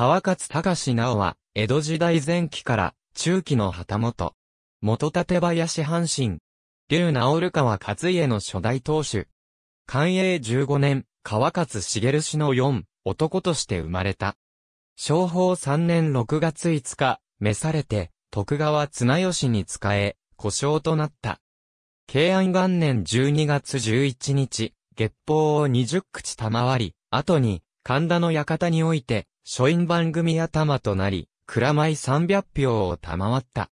川勝隆直は、江戸時代前期から中期の旗本。元立林阪神。竜直川勝家の初代当主。寛永15年、川勝茂氏の4、男として生まれた。昭法3年6月5日、召されて、徳川綱吉に仕え、故障となった。慶安元年12月11日、月報を20口賜り、後に、神田の館において、書院番組頭となり、蔵米300票を賜った。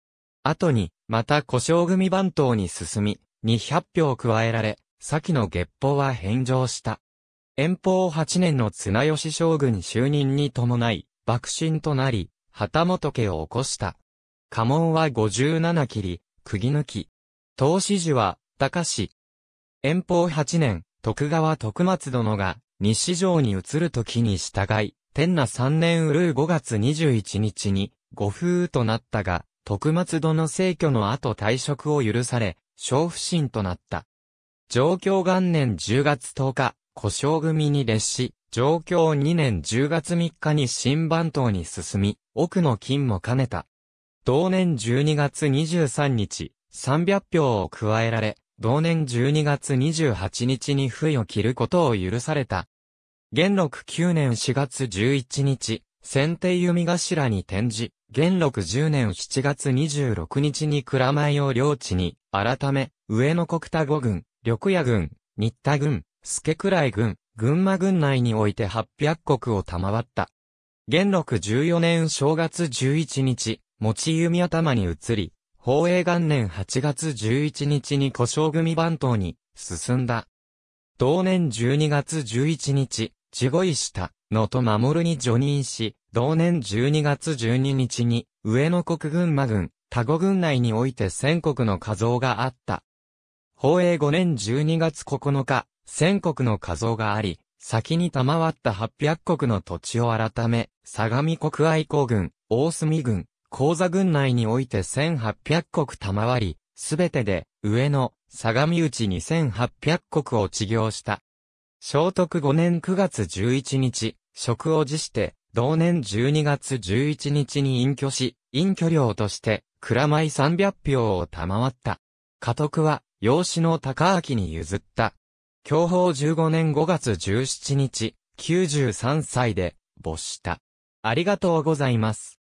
後に、また故障組番頭に進み、200票加えられ、先の月報は返上した。遠方8年の綱吉将軍就任に伴い、幕臣となり、旗本家を起こした。家紋は57切り、釘抜き。投資時は、高氏。遠方8年、徳川徳松殿が、西城に移る時に従い、天那三年うるう5月21日に、御風となったが、徳松殿の逝去の後退職を許され、小不審となった。上京元年10月10日、故障組に列し、上京2年10月3日に新番頭に進み、奥の金も兼ねた。同年12月23日、300票を加えられ、同年12月28日に不意を切ることを許された。元禄9年4月11日、先手弓頭に転じ、元禄10年7月26日に蔵前を領地に、改め、上野国田五軍、緑野軍、新田軍、助倉井軍、群馬軍内において800国を賜った。元禄14年正月11日、持ち弓頭に移り、宝永元年8月11日に故障組番頭に進んだ。同年12月11日、地越下、野戸守に除任し、同年12月12日に、上野国群馬軍、田子軍内において戦国の画像があった。宝永5年12月9日、戦国の画像があり、先に賜った800国の土地を改め、相模国愛公軍、大隅軍、高座軍内において1800国賜り、すべてで、上野、相模内2800国を治業した。聖徳5年9月11日、職を辞して、同年12月11日に隠居し、隠居料として、蔵米300票を賜った。家督は、養子の高明に譲った。享保15年5月17日、93歳で、没した。ありがとうございます。